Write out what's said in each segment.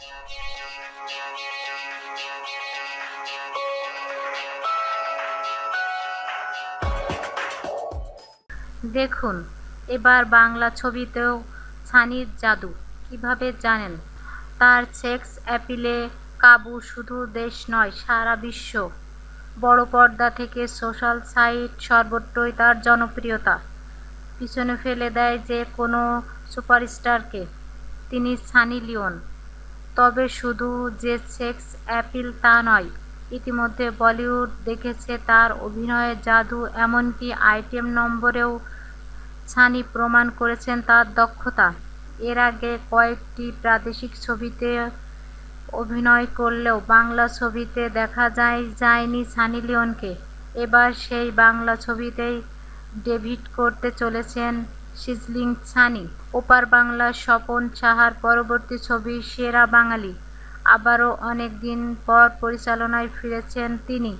দেখুন এবার বাংলা ছবিতেও ছানির জাদু কিভাবে জানেন তার সেক্স অ্যাপিলে কাবু শুধু দেশ নয় সারা বিশ্ব বড় পর্দা থেকে সোশ্যাল সাইট সর্বত্রই তার জনপ্রিয়তা পিছনে ফেলে দেয় যে কোনো সুপারস্টারকে তিনি সানি লিওন তবে শুধু যে সেক্স অ্যাপিল তা নয় ইতিমধ্যে বলিউড দেখেছে তার অভিনয়ের জাদু এমনকি আইটেম নম্বরেও ছানি প্রমাণ করেছেন তার দক্ষতা এর আগে কয়েকটি প্রাদেশিক ছবিতে অভিনয় করলেও বাংলা ছবিতে দেখা যায় যায়নি সানি লিওনকে এবার সেই বাংলা ছবিতেই ডেভিড করতে চলেছেন সিজলিং ছানি ওপার বাংলা স্বপন সাহার পরবর্তী ছবি সেরা বাঙালি আবারও অনেক দিন পর পরিচালনায় ফিরেছেন তিনি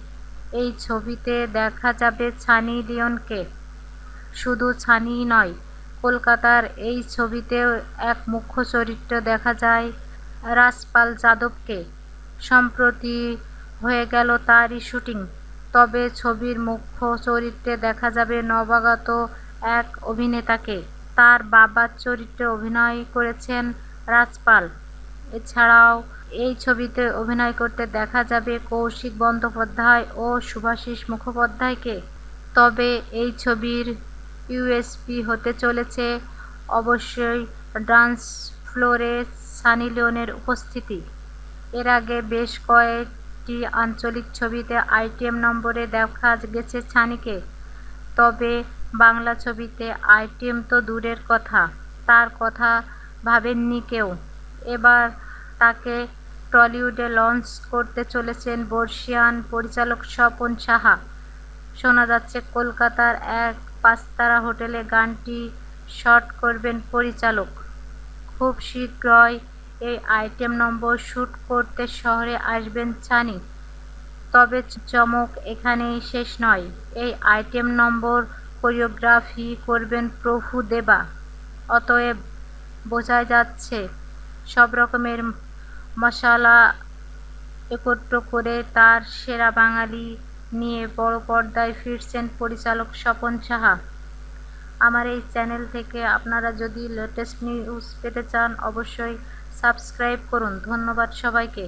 এই ছবিতে দেখা যাবে ছানি লিওনকে শুধু ছানি নয় কলকাতার এই ছবিতেও এক মুখ্য চরিত্র দেখা যায় রাজপাল যাদবকে সম্প্রতি হয়ে গেল তারই শুটিং তবে ছবির মুখ্য চরিত্রে দেখা যাবে নবাগত এক অভিনেতাকে তার বাবার চরিত্রে অভিনয় করেছেন রাজপাল এছাড়াও এই ছবিতে অভিনয় করতে দেখা যাবে কৌশিক বন্দ্যোপাধ্যায় ও শুভাশিস মুখোপাধ্যায়কে তবে এই ছবির ইউএসপি হতে চলেছে অবশ্যই ডান্স ফ্লোরে সানি লিওনের উপস্থিতি এর আগে বেশ কয়েকটি আঞ্চলিক ছবিতে আইটেম নম্বরে দেখা গেছে সানিকে তবে বাংলা ছবিতে আইটেম তো দূরের কথা তার কথা ভাবেননি কেউ এবার তাকে টলিউডে লঞ্চ করতে চলেছেন বর্ষিয়ান পরিচালক স্বপন সাহা শোনা যাচ্ছে কলকাতার এক পাঁচতারা হোটেলে গানটি শট করবেন পরিচালক খুব শীঘ্রই এই আইটেম নম্বর শ্যুট করতে শহরে আসবেন ছানি তবে চমক এখানেই শেষ নয় এই আইটেম নম্বর কোরিওগ্রাফি করবেন প্রভু দেবা অতএব বোঝা যাচ্ছে সব রকমের মশালা একত্র করে তার সেরা বাঙালি নিয়ে বড় পর্দায় ফিরছেন পরিচালক স্বপন সাহা আমার এই চ্যানেল থেকে আপনারা যদি লেটেস্ট নিউজ পেতে চান অবশ্যই সাবস্ক্রাইব করুন ধন্যবাদ সবাইকে